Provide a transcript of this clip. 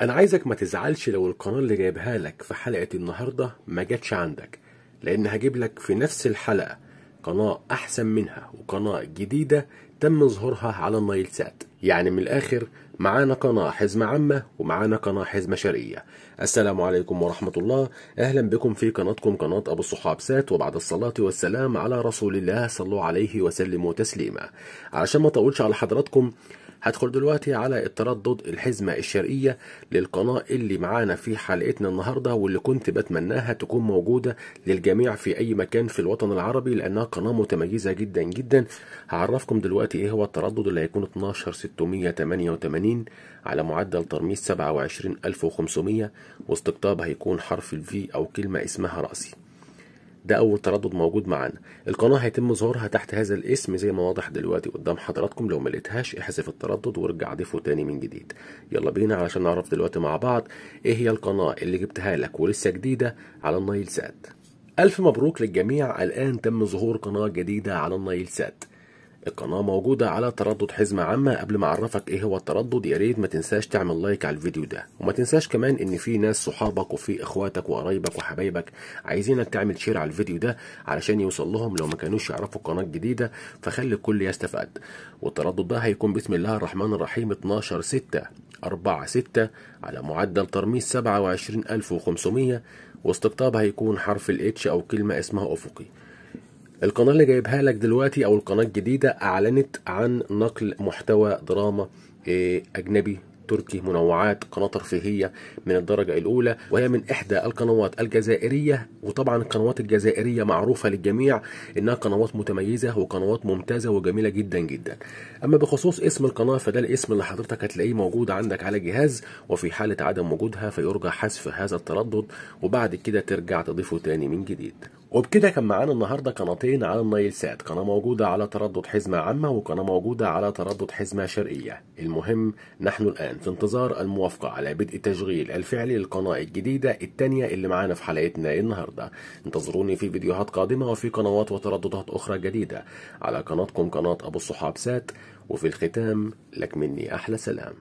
أنا عايزك ما تزعلش لو القناة اللي جايبها لك في حلقة النهاردة ما جاتش عندك لأن هجيب لك في نفس الحلقة قناة أحسن منها وقناة جديدة تم ظهورها على النايل سات يعني من الآخر معانا قناة حزمة عامة ومعانا قناة حزمة شرقية السلام عليكم ورحمة الله أهلا بكم في قناتكم قناة أبو الصحاب سات وبعد الصلاة والسلام على رسول الله صلوا عليه وسلموا تسليما علشان ما اطولش على حضراتكم هدخل دلوقتي على التردد الحزمة الشرقية للقناة اللي معانا في حلقتنا النهاردة واللي كنت بتمناها تكون موجودة للجميع في أي مكان في الوطن العربي لأنها قناة متميزة جدا جدا هعرفكم دلوقتي إيه هو التردد اللي هيكون 12688 على معدل ترميز 27500 واستقطاب هيكون حرف الفي أو كلمة اسمها رأسي ده اول تردد موجود معانا القناه هيتم ظهورها تحت هذا الاسم زي ما واضح دلوقتي قدام حضراتكم لو ما لقيتهاش احذف التردد وارجع ضيفه تاني من جديد يلا بينا علشان نعرف دلوقتي مع بعض ايه هي القناه اللي جبتها لك ولسه جديده على النايل سات ألف مبروك للجميع الآن تم ظهور قناة جديدة على النايل سات القناة موجودة على تردد حزمة عامة قبل ما اعرفك ايه هو التردد يا ريت ما تنساش تعمل لايك على الفيديو ده وما تنساش كمان ان في ناس صحابك وفي اخواتك وقرايبك وحبايبك عايزينك تعمل شير على الفيديو ده علشان يوصل لهم لو ما كانوش يعرفوا القناة الجديدة فخلي الكل يستفاد والتردد ده هيكون بسم الله الرحمن الرحيم 12 6 4 6 على معدل ترميز 27500 واستقطاب هيكون حرف الاتش او كلمة اسمها افقي القناه اللي جايبها لك دلوقتي او القناه الجديده اعلنت عن نقل محتوى دراما آه، اجنبي تركي منوعات قناة ترفيهية من الدرجة الأولى وهي من إحدى القنوات الجزائرية وطبعا القنوات الجزائرية معروفة للجميع إنها قنوات متميزة وقنوات ممتازة وجميلة جدا جدا أما بخصوص اسم القناة فده الاسم اللي حضرتك هتلاقيه موجود عندك على جهاز وفي حالة عدم وجودها فيرجى حذف هذا التردد وبعد كده ترجع تضيفه تاني من جديد وبكده كان معانا النهارده قناتين على النايل سات قناه موجوده على تردد حزمه عامه وقناه موجوده على تردد حزمه شرقيه المهم نحن الان في انتظار الموافقه على بدء التشغيل الفعلي للقناه الجديده الثانيه اللي معانا في حلقتنا النهارده انتظروني في فيديوهات قادمه وفي قنوات وترددات اخرى جديده على قناتكم قناه ابو الصحاب سات وفي الختام لك مني احلى سلام